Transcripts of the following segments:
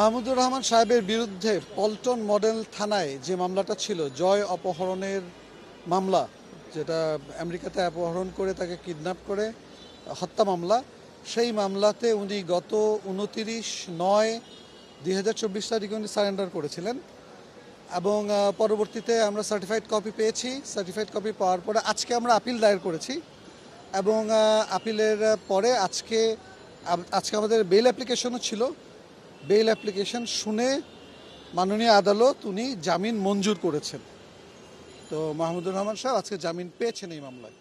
মাহমুদুর রহমান সাহেবের বিরুদ্ধে পল্টন মডেল থানায় যে মামলাটা ছিল জয় অপহরণের মামলা যেটা আমেরিকাতে অপহরণ করে তাকে কিডন্যাপ করে হত্যা মামলা সেই মামলাতে উনি গত উনতিরিশ নয় দুই হাজার চব্বিশ তারিখে উনি সারেন্ডার করেছিলেন এবং পরবর্তীতে আমরা সার্টিফাইড কপি পেয়েছি সার্টিফাইড কপি পাওয়ার পরে আজকে আমরা আপিল দায়ের করেছি এবং আপিলের পরে আজকে আজকে আমাদের বেল অ্যাপ্লিকেশনও ছিল বেইল অ্যাপ্লিকেশন শুনে মাননীয় আদালত উনি জামিন মঞ্জুর করেছেন তো মাহমুদুর রহমান সাহেব আজকে জামিন পেয়েছেন এই মামলায়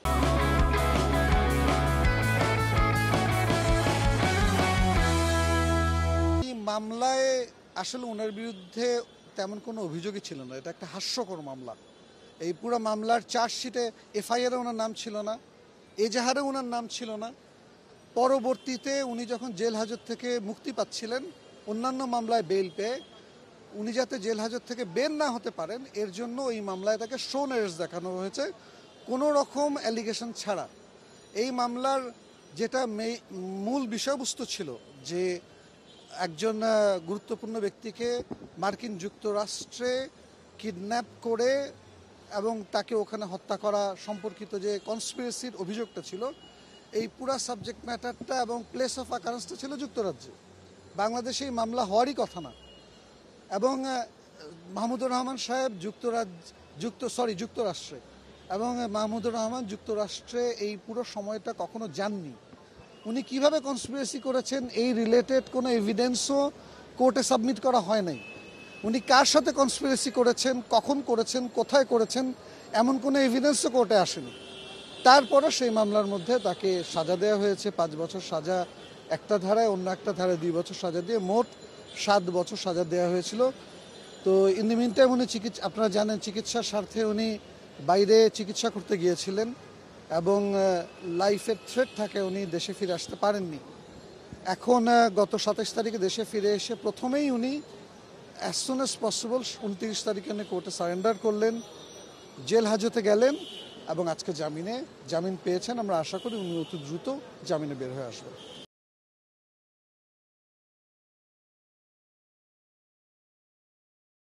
মামলায় আসলে ওনার বিরুদ্ধে তেমন কোনো অভিযোগই ছিল না এটা একটা হাস্যকর মামলা এই পুরো মামলার চার্জশিটে এফআইআরে ওনার নাম ছিল না এজাহারে ওনার নাম ছিল না পরবর্তীতে উনি যখন জেল হাজত থেকে মুক্তি পাচ্ছিলেন অন্যান্য মামলায় বেল পেয়ে উনি যাতে জেল হাজত থেকে বের না হতে পারেন এর জন্য এই মামলায় তাকে শোন দেখানো হয়েছে কোনো রকম অ্যালিগেশন ছাড়া এই মামলার যেটা মূল বিষয়বস্তু ছিল যে একজন গুরুত্বপূর্ণ ব্যক্তিকে মার্কিন যুক্তরাষ্ট্রে কিডন্যাপ করে এবং তাকে ওখানে হত্যা করা সম্পর্কিত যে কনস্পিরেসির অভিযোগটা ছিল এই পুরা সাবজেক্ট ম্যাটারটা এবং প্লেস অফ অ্যাকারেন্সটা ছিল যুক্তরাজ্যে বাংলাদেশে মামলা হওয়ারই কথা না এবং মাহমুদুর রহমান সাহেব যুক্তরাজ্য যুক্ত সরি যুক্তরাষ্ট্রে এবং মাহমুদুর রহমান যুক্তরাষ্ট্রে এই পুরো সময়টা কখনো যাননি উনি কিভাবে কনসপিরেসি করেছেন এই রিলেটেড কোনো এভিডেন্সও কোর্টে সাবমিট করা হয় নাই উনি কার সাথে কনসপিরেসি করেছেন কখন করেছেন কোথায় করেছেন এমন কোনো এভিডেন্সও কোর্টে আসেনি তারপরও সেই মামলার মধ্যে তাকে সাজা দেওয়া হয়েছে পাঁচ বছর সাজা একটা ধারায় অন্য একটা ধারায় দুই বছর সাজা দিয়ে মোট সাত বছর সাজা দেওয়া হয়েছিল তো ইন দি উনি চিকিৎসা আপনারা জানেন চিকিৎসার স্বার্থে উনি বাইরে চিকিৎসা করতে গিয়েছিলেন এবং লাইফের থ্রেট থাকে উনি দেশে ফিরে আসতে পারেননি এখন গত সাতাশ তারিখে দেশে ফিরে এসে প্রথমেই উনি অ্যাজ সুন অ্যাজ পসিবল উনত্রিশ তারিখে উনি কোর্টে সারেন্ডার করলেন জেল হাজতে গেলেন এবং আজকে জামিনে জামিন পেয়েছেন আমরা আশা করি উনি অতি দ্রুত জামিনে বের হয়ে আসবেন